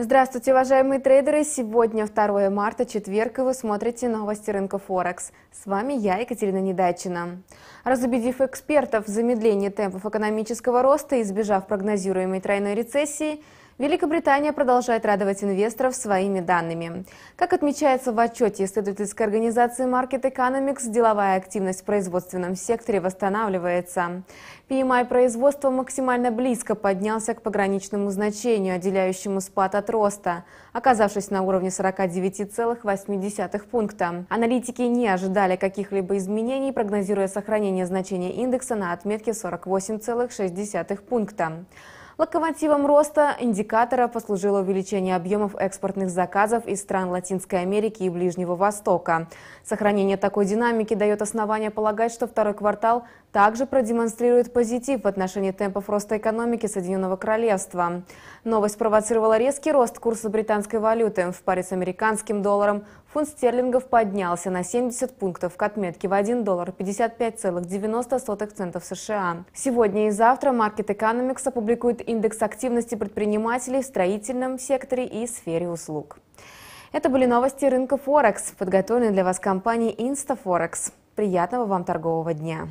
Здравствуйте, уважаемые трейдеры! Сегодня 2 марта, четверг, и вы смотрите новости рынка Форекс. С вами я, Екатерина Недачина. Разубедив экспертов в замедлении темпов экономического роста и избежав прогнозируемой тройной рецессии, Великобритания продолжает радовать инвесторов своими данными. Как отмечается в отчете исследовательской организации Market Economics, деловая активность в производственном секторе восстанавливается. PMI производства максимально близко поднялся к пограничному значению, отделяющему спад от роста, оказавшись на уровне 49,8 пункта. Аналитики не ожидали каких-либо изменений, прогнозируя сохранение значения индекса на отметке 48,6 пункта. Локомотивом роста индикатора послужило увеличение объемов экспортных заказов из стран Латинской Америки и Ближнего Востока. Сохранение такой динамики дает основания полагать, что второй квартал также продемонстрирует позитив в отношении темпов роста экономики Соединенного Королевства. Новость провоцировала резкий рост курса британской валюты. В паре с американским долларом фунт стерлингов поднялся на 70 пунктов к отметке в 1 доллар 55,90 центов США. Сегодня и завтра Market Economics опубликует индекс активности предпринимателей в строительном секторе и сфере услуг. Это были новости рынка Форекс, подготовленные для вас компанией Инстафорекс. Приятного вам торгового дня!